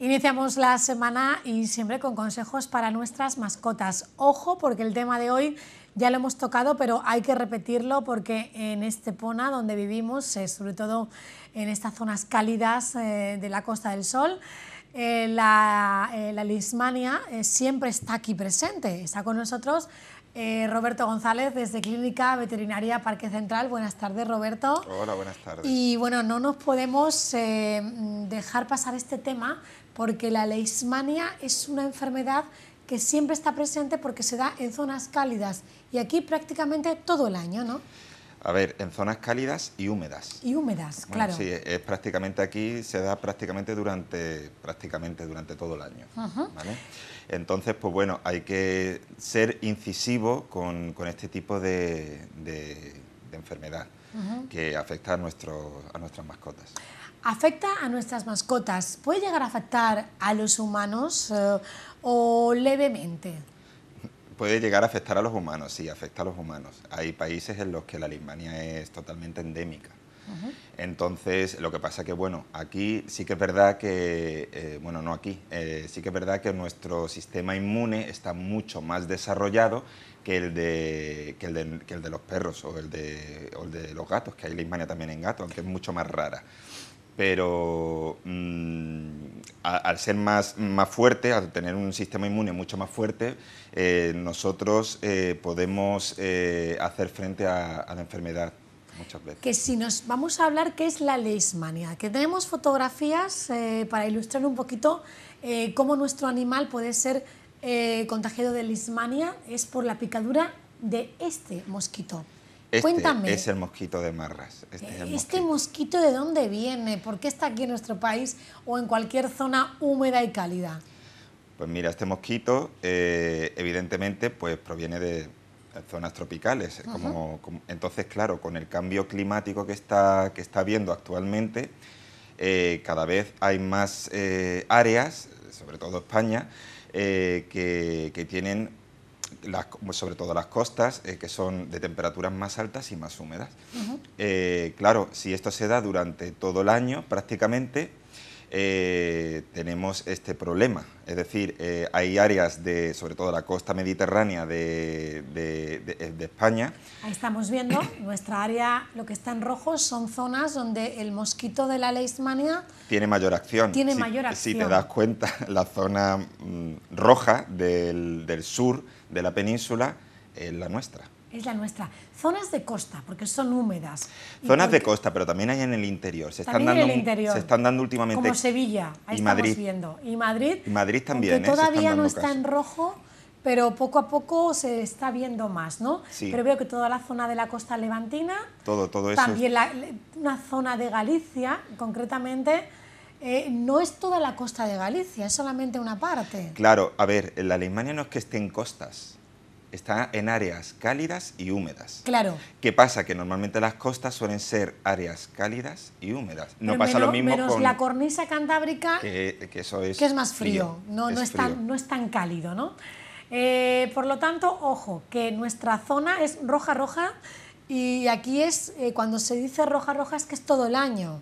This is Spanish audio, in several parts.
Iniciamos la semana y siempre con consejos para nuestras mascotas. Ojo porque el tema de hoy ya lo hemos tocado, pero hay que repetirlo porque en Estepona, donde vivimos, sobre todo en estas zonas cálidas eh, de la Costa del Sol, eh, la, eh, eh, siempre está aquí presente. Está con nosotros eh, Roberto González desde Clínica Veterinaria Parque Central. Buenas tardes, Roberto. Hola, buenas tardes. Y bueno, no nos podemos dejar pasar este tema porque la Lismania es una enfermedad que siempre está presente porque se da en zonas cálidas y aquí prácticamente todo el año, ¿no? A ver, en zonas cálidas y húmedas. Y húmedas, claro. Sí, es, prácticamente aquí, se da prácticamente durante, prácticamente durante todo el año. Entonces, pues bueno, hay que ser incisivo con, este tipo de, enfermedad que afecta a, nuestras mascotas afecta a nuestras mascotas. ¿Puede llegar a afectar a los humanos eh, o levemente? puede llegar a afectar a los humanos, sí, afecta a los humanos. Hay países en los que la lismania es totalmente endémica. Entonces, lo que pasa que, bueno, aquí sí que es verdad que, eh, bueno, no aquí, eh, sí que es verdad que nuestro sistema inmune está mucho más desarrollado que el de, el de, los perros o el de, o el de los gatos, que hay lismania también en gatos, aunque es mucho más rara pero mm, al ser más, fuerte, al tener un sistema inmune mucho más fuerte, eh, nosotros eh, podemos eh, hacer frente a, la enfermedad muchas veces. Que si nos vamos a hablar qué es la leishmania, que tenemos fotografías para ilustrar un poquito cómo nuestro animal puede ser contagiado de leishmania, es por la picadura de este mosquito. Este Es el mosquito de marras. Este, ¿Este mosquito. de dónde viene? ¿Por qué está aquí en nuestro país o en cualquier zona húmeda y cálida? Pues mira, este mosquito eh, evidentemente pues, proviene de zonas tropicales. como, entonces, claro, con el cambio climático que está, que está habiendo actualmente, eh, cada vez hay más eh, áreas, sobre todo España, que tienen sobre todo las costas, eh, que son de temperaturas más altas y más húmedas. Eh, claro, si esto se da durante todo el año, prácticamente eh, tenemos este problema. Es decir, eh, hay áreas de, sobre todo la costa mediterránea de, de, eh, España. Ahí estamos viendo, nuestra área, lo que está en rojo, son zonas donde el mosquito de la leishmania... Tiene mayor acción. Tiene si, mayor acción. Si te das cuenta, la zona mm, roja del, del sur de la península es la nuestra es la nuestra. Zonas de costa, porque son húmedas. Zonas de costa, pero también hay en el interior. Se están, dando, en el interior, se están dando últimamente. Como Sevilla, ahí estamos viendo. Y Madrid. Y Madrid también. Que ¿eh? todavía no está en rojo, pero poco a poco se está viendo más, ¿no? Sí. Pero veo que toda la zona de la costa levantina. Todo, todo eso. También una zona de Galicia, concretamente. Eh, no es toda la costa de Galicia, es solamente una parte. Claro, a ver, la Alemania no es que esté en costas, está en áreas cálidas y húmedas. Claro. ¿Qué pasa? Que normalmente las costas suelen ser áreas cálidas y húmedas. No pasa lo mismo menos la cornisa cantábrica, que, es... más frío, No, es Tan, cálido, ¿no? Eh, por lo tanto, ojo, que nuestra zona es roja, roja, y aquí es, eh, cuando se dice roja, roja, es que es todo el año.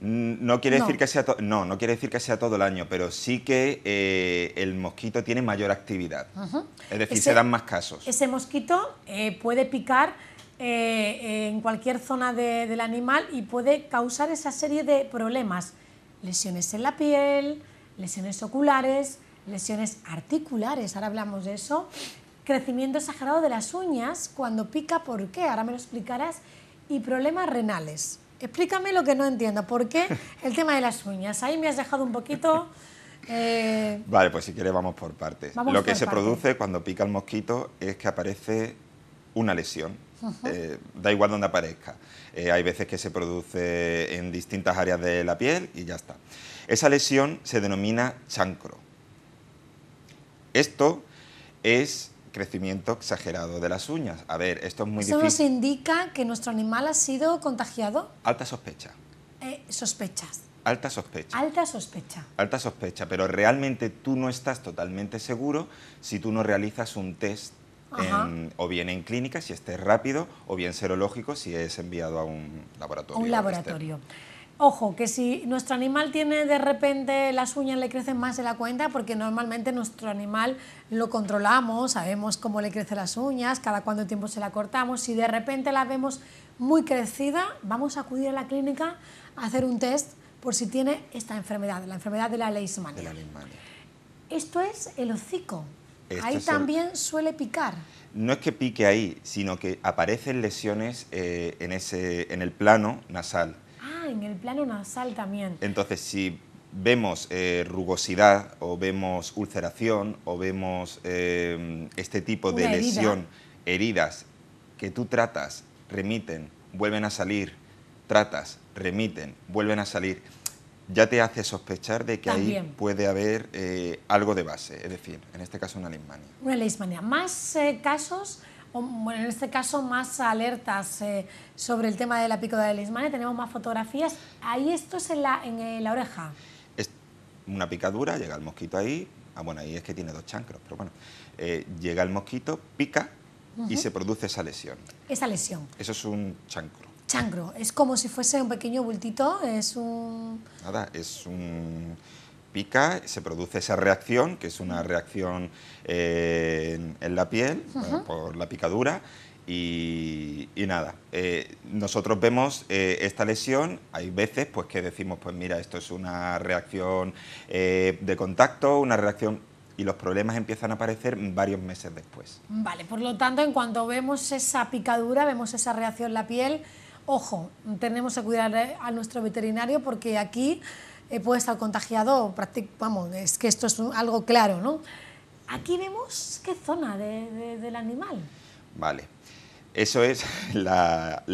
No quiere, Decir que sea no, quiere decir que sea todo el año, pero sí que eh, el mosquito tiene mayor actividad. Es decir, se dan más casos. Ese mosquito eh, puede picar eh, en cualquier zona del animal y puede causar esa serie de problemas. Lesiones en la piel, lesiones oculares, lesiones articulares, ahora hablamos de eso, crecimiento exagerado de las uñas cuando pica, ¿por qué? Ahora me lo explicarás, y problemas renales. Explícame lo que no entiendo. ¿Por qué el tema de las uñas? Ahí me has dejado un poquito... Eh, vale, pues si quieres vamos por partes. lo que se produce cuando pica el mosquito es que aparece una lesión. Eh, da igual donde aparezca. Eh, hay veces que se produce en distintas áreas de la piel y ya está. Esa lesión se denomina chancro. Esto es crecimiento exagerado de las uñas. A ver, esto es muy difícil. ¿Eso nos indica que nuestro animal ha sido contagiado? Alta sospecha. Eh, sospechas. Alta sospecha. Alta sospecha. Alta sospecha, pero realmente tú no estás totalmente seguro si tú no realizas un test o bien en clínica si es rápido o bien serológico si es enviado a un laboratorio. Un laboratorio. Ojo, que si nuestro animal tiene de repente las uñas le crecen más de la cuenta, porque normalmente nuestro animal lo controlamos, sabemos cómo le crecen las uñas, cada cuánto tiempo se la cortamos, si de repente la vemos muy crecida, vamos a acudir a la clínica a hacer un test por si tiene esta enfermedad, la enfermedad de la leishmania. Esto es el hocico. ahí también suele picar. No es que pique ahí, sino que aparecen lesiones eh, en el plano nasal Ah, en el plano nasal también. Entonces, si vemos eh, rugosidad o vemos ulceración o vemos eh, este tipo de lesión, heridas que tú tratas, remiten, vuelven a salir, tratas, remiten, vuelven a salir, ya te hace sospechar de que ahí puede haber eh, algo de base, es decir, en este caso una leishmania. Una leishmania. Más casos bueno, en este caso, más alertas eh, sobre el tema de la pico de lismane. tenemos más fotografías. Ahí esto es en la, en la oreja. Es una picadura, llega el mosquito ahí, ah, bueno, ahí es que tiene dos chancros, pero bueno, eh, llega el mosquito, pica y se produce esa lesión. Esa lesión. Eso es un chancro. Chancro, es como si fuese un pequeño bultito, es un... Nada, es un se produce esa reacción, que es una reacción eh, en, la piel eh, por la picadura. Y, nada, eh, nosotros vemos esta lesión, hay veces pues que decimos, pues mira, esto es una reacción de contacto, una reacción y los problemas empiezan a aparecer varios meses después. Vale, por lo tanto, en cuanto vemos esa picadura, vemos esa reacción en la piel, ojo, tenemos que cuidar a nuestro veterinario porque aquí puede estar contagiado, vamos, es que esto es algo claro, ¿no? Aquí vemos qué zona del animal. Vale, eso es la,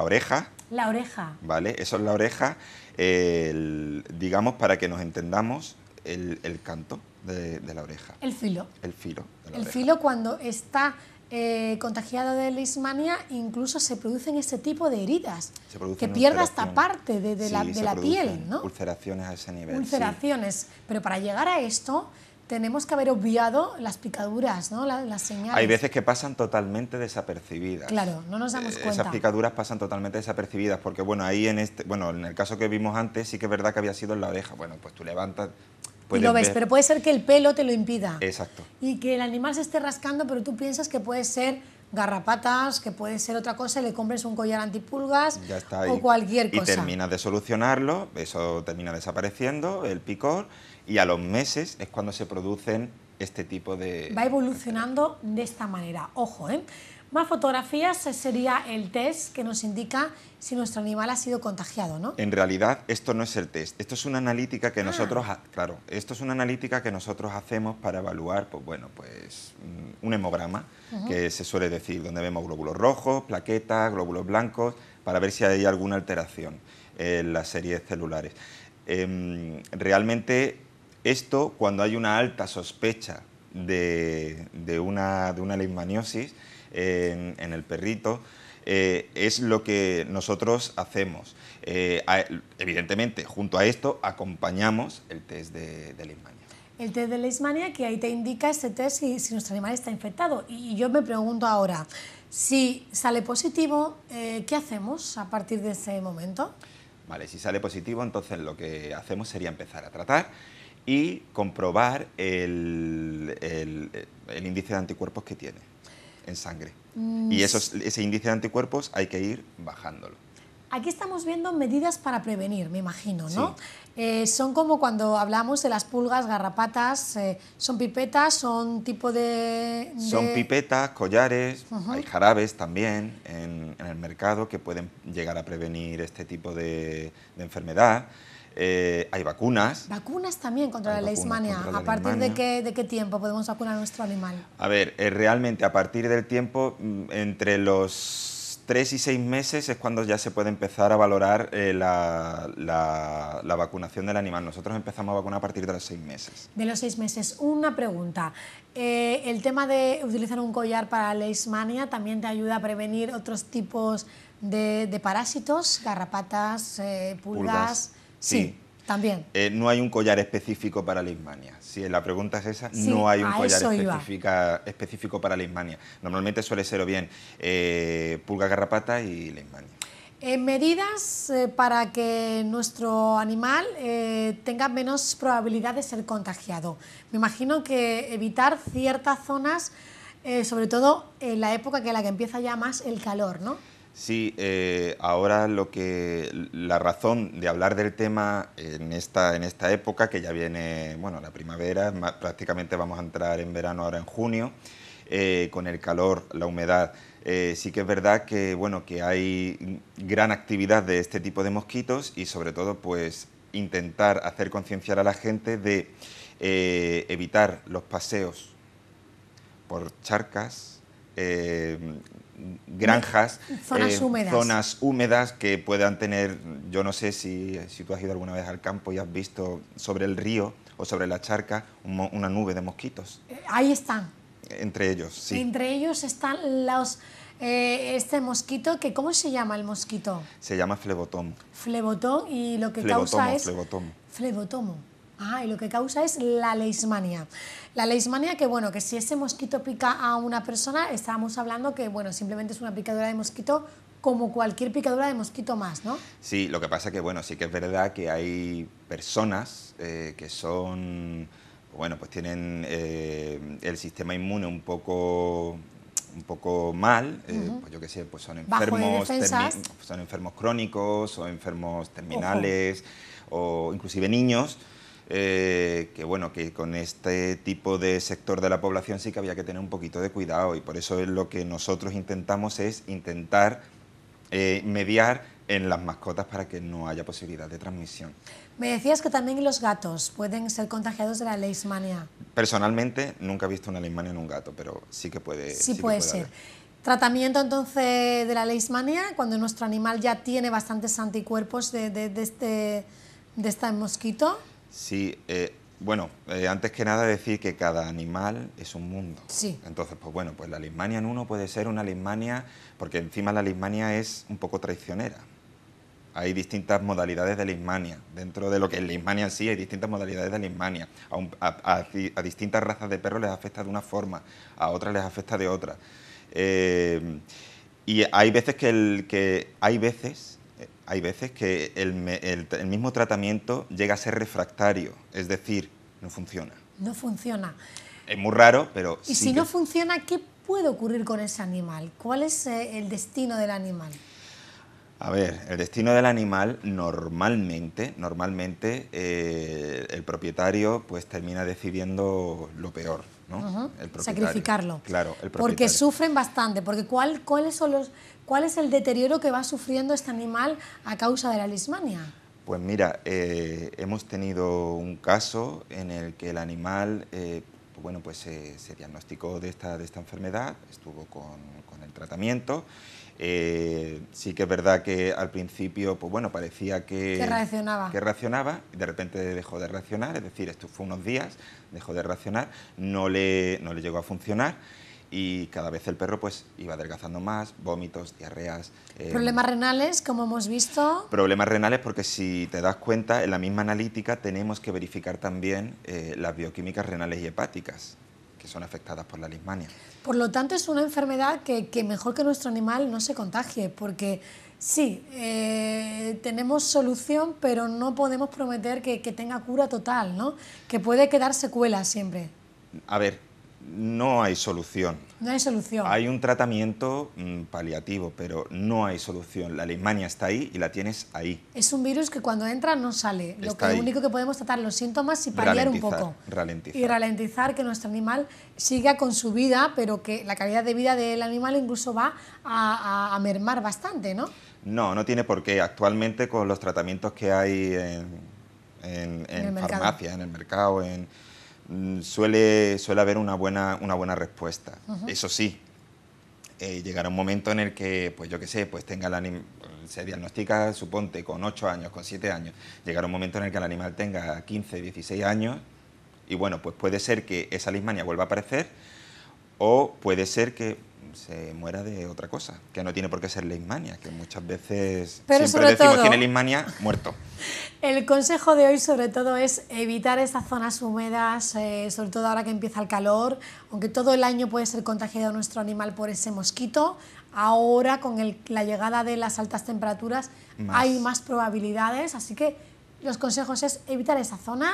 oreja. La oreja. Vale, eso es la oreja, digamos, para que nos entendamos, el, canto de, la oreja. El filo. El filo. el filo cuando está eh, contagiado de lismania incluso se producen ese tipo de heridas, que pierda esta parte de, la, piel, ¿no? Ulceraciones a ese nivel. Ulceraciones, pero para llegar a esto tenemos que haber obviado las picaduras, ¿no? las, señales. Hay veces que pasan totalmente desapercibidas. Claro, no nos damos eh, cuenta. Esas picaduras pasan totalmente desapercibidas porque, bueno, ahí en este, bueno, en el caso que vimos antes sí que es verdad que había sido en la oreja. Bueno, pues tú levantas, y lo ves, pero puede ser que el pelo te lo impida. Exacto. Y que el animal se esté rascando, pero tú piensas que puede ser garrapatas, que puede ser otra cosa, le compres un collar antipulgas o cualquier cosa. Y terminas de solucionarlo, eso termina desapareciendo, el picor, y a los meses es cuando se producen este tipo de... Va evolucionando de esta manera, ojo, ¿eh? Más fotografías sería el test que nos indica si nuestro animal ha sido contagiado, ¿no? En realidad, esto no es el test. Esto es una analítica que ah. nosotros, claro, esto es una analítica que nosotros hacemos para evaluar, pues bueno, pues mm, un hemograma, que se suele decir, donde vemos glóbulos rojos, plaquetas, glóbulos blancos, para ver si hay alguna alteración en las series celulares. Em, realmente, esto, cuando hay una alta sospecha de, de una, de una leishmaniosis, en, el perrito, eh, es lo que nosotros hacemos. Eh, evidentemente, junto a esto, acompañamos el test de, de El test de Leishmania, que ahí te indica ese test si, nuestro animal está infectado. Y, yo me pregunto ahora, si sale positivo, eh, ¿qué hacemos a partir de ese momento? Vale, si sale positivo, entonces lo que hacemos sería empezar a tratar y comprobar el índice de anticuerpos que tiene en sangre. Mm. Y ese índice de anticuerpos hay que ir bajándolo. Aquí estamos viendo medidas para prevenir, me imagino, ¿no? Eh, son como cuando hablamos de las pulgas, garrapatas, eh, ¿son pipetas? ¿Son tipo de...? Son pipetas, collares, hay jarabes también en, el mercado que pueden llegar a prevenir este tipo de, de enfermedad. Eh, hay vacunas. ¿Vacunas también contra la leishmania? ¿A partir de qué, de qué, tiempo podemos vacunar a nuestro animal? A ver, eh, realmente a partir del tiempo, mm, entre los ...tres y seis meses es cuando ya se puede empezar a valorar eh, la, la, vacunación del animal. Nosotros empezamos a vacunar a partir de los seis meses. De los seis meses. Una pregunta. el tema de utilizar un collar para leishmania también te ayuda a prevenir otros tipos de, de parásitos, garrapatas, pulgas Sí, también. Eh, no hay un collar específico para lismania. Si la pregunta es esa, no hay un collar específico para lismania. Normalmente suele ser o bien eh, pulga garrapata y lismania. En eh, medidas para que nuestro animal tenga menos probabilidad de ser contagiado. Me imagino que evitar ciertas zonas, sobre todo en la época que en la que empieza ya más el calor, ¿no? Sí, eh, ahora lo que la razón de hablar del tema en esta, en esta época, que ya viene, bueno, la primavera, prácticamente vamos a entrar en verano ahora en junio, eh, con el calor, la humedad. Eh, sí que es verdad que, bueno, que hay gran actividad de este tipo de mosquitos y sobre todo pues intentar hacer concienciar a la gente de evitar los paseos por charcas, eh, granjas, eh, zonas, húmedas. que puedan tener, yo no sé si, si, tú has ido alguna vez al campo y has visto sobre el río o sobre la charca una nube de mosquitos. Eh, ahí están. Entre ellos, sí. Entre ellos están los... este mosquito, que ¿cómo se llama el mosquito? Se llama flebotón. Flebotón y lo que causa es... Flebotom. Flebotomo. Ah, y lo que causa es la leishmania. La leishmania que, bueno, que si ese mosquito pica a una persona, estábamos hablando que, bueno, simplemente es una picadura de mosquito como cualquier picadura de mosquito más, ¿no? Sí, lo que pasa que, bueno, sí que es verdad que hay personas eh, que son, bueno, pues tienen eh, el sistema inmune un poco un poco mal, eh, pues yo qué sé, pues son enfermos, son enfermos crónicos o enfermos terminales o inclusive niños eh, que bueno, que con este tipo de sector de la población sí que había que tener un poquito de cuidado y por eso es lo que nosotros intentamos es intentar eh, mediar en las mascotas para que no haya posibilidad de transmisión. Me decías que también los gatos pueden ser contagiados de la leishmania. Personalmente nunca he visto una leishmania en un gato, pero sí que puede. Sí, sí puede, ser. Tratamiento entonces de la leishmania cuando nuestro animal ya tiene bastantes anticuerpos de, de, de este, de este mosquito. Sí, eh, bueno, eh, antes que nada decir que cada animal es un mundo. Sí. Entonces, pues bueno, pues la lismania en uno puede ser una lismania, porque encima la lismania es un poco traicionera. Hay distintas modalidades de lismania. Dentro de lo que es lismania sí, hay distintas modalidades de lismania. A, distintas razas de perros les afecta de una forma, a otras les afecta de otra. Eh, y hay veces que, el, que hay veces hay veces que el, mismo tratamiento llega a ser refractario, es decir, no funciona. No funciona. Es muy raro, pero... Y si no funciona, ¿qué puede ocurrir con ese animal? ¿Cuál es eh, el destino del animal? A ver, el destino del animal normalmente, normalmente eh, el propietario pues termina decidiendo lo peor, Sacrificarlo. Claro, Porque sufren bastante, porque ¿cuál, son los, ¿cuál es el deterioro que va sufriendo este animal a causa de la lismania? Pues mira, eh, hemos tenido un caso en el que el animal eh, pues bueno, pues eh, se, diagnosticó de esta, de esta enfermedad, estuvo con, el tratamiento. Eh, sí que es verdad que al principio, pues bueno, parecía que... Que reaccionaba. de repente dejó de reaccionar, es decir, esto fue unos días, dejó de reaccionar, no le, no le llegó a funcionar y cada vez el perro pues iba adelgazando más, vómitos, diarreas. Eh, ¿Problemas renales, como hemos visto? Problemas renales porque si te das cuenta, en la misma analítica tenemos que verificar también eh, las bioquímicas renales y hepáticas que son afectadas por la lismania. Por lo tanto, es una enfermedad que, mejor que nuestro animal no se contagie, porque sí, eh, tenemos solución, pero no podemos prometer que, que tenga cura total, ¿no? que puede quedar secuela siempre. A ver, no hay solución. No hay solución. Hay un tratamiento mm, paliativo, pero no hay solución. La leishmania está ahí y la tienes ahí. Es un virus que cuando entra no sale. Lo único que podemos tratar los síntomas y paliar un poco. Ralentizar. Y ralentizar que nuestro animal siga con su vida, pero que la calidad de vida del animal incluso va a, mermar bastante, ¿no? No, no tiene por qué. Actualmente con los tratamientos que hay en, en farmacia, en el mercado, en Mm, suele, suele haber una buena, una buena respuesta. Eso sí, eh, llegará un momento en el que, pues yo qué sé, pues tenga el animal, se diagnostica, suponte, con 8 años, con 7 años, llegará un momento en el que el animal tenga 15, 16 años y bueno, pues puede ser que esa lismania vuelva a aparecer o puede ser que se muera de otra cosa, que no tiene por qué ser leishmania, que muchas veces Pero siempre decimos todo, tiene leishmania, muerto. El consejo de hoy sobre todo es evitar esas zonas húmedas, eh, sobre todo ahora que empieza el calor, aunque todo el año puede ser contagiado nuestro animal por ese mosquito, ahora con la llegada de las altas temperaturas hay más probabilidades, así que los consejos es evitar esa zona,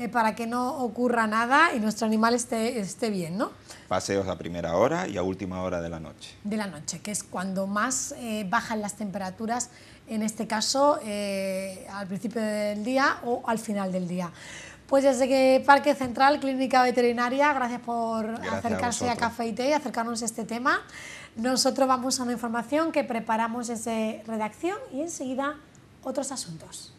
eh, para que no ocurra nada y nuestro animal esté, esté bien, ¿no? Paseos a primera hora y a última hora de la noche. De la noche, que es cuando más eh, bajan las temperaturas, en este caso eh, al principio del día o al final del día. Pues desde que Parque Central, Clínica Veterinaria, gracias por acercarse a, a, Café y Té y acercarnos a este tema. Nosotros vamos a una información que preparamos desde redacción y enseguida otros asuntos.